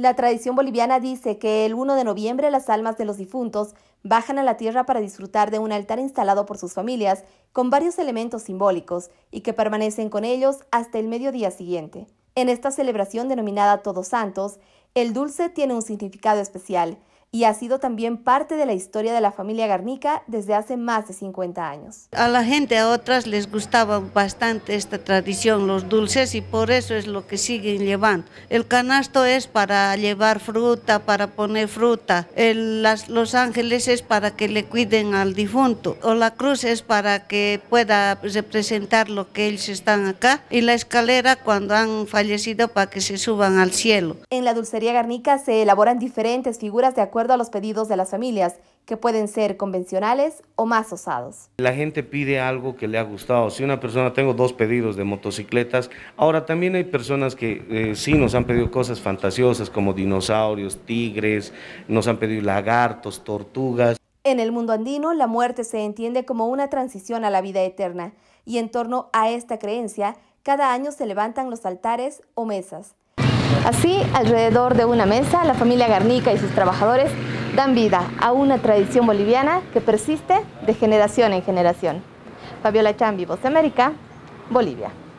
La tradición boliviana dice que el 1 de noviembre las almas de los difuntos bajan a la tierra para disfrutar de un altar instalado por sus familias con varios elementos simbólicos y que permanecen con ellos hasta el mediodía siguiente. En esta celebración denominada Todos Santos, el dulce tiene un significado especial y ha sido también parte de la historia de la familia Garnica desde hace más de 50 años. A la gente, a otras les gustaba bastante esta tradición, los dulces, y por eso es lo que siguen llevando. El canasto es para llevar fruta, para poner fruta. los ángeles es para que le cuiden al difunto. O la cruz es para que pueda representar lo que ellos están acá. Y la escalera cuando han fallecido para que se suban al cielo. En la dulcería Garnica se elaboran diferentes figuras de acuerdo a los pedidos de las familias, que pueden ser convencionales o más osados. La gente pide algo que le ha gustado. Si una persona, tengo dos pedidos de motocicletas, ahora también hay personas que eh, sí nos han pedido cosas fantasiosas como dinosaurios, tigres, nos han pedido lagartos, tortugas. En el mundo andino, la muerte se entiende como una transición a la vida eterna, y en torno a esta creencia, cada año se levantan los altares o mesas. Así, alrededor de una mesa, la familia Garnica y sus trabajadores dan vida a una tradición boliviana que persiste de generación en generación. Fabiola Chambi, Voz América, Bolivia.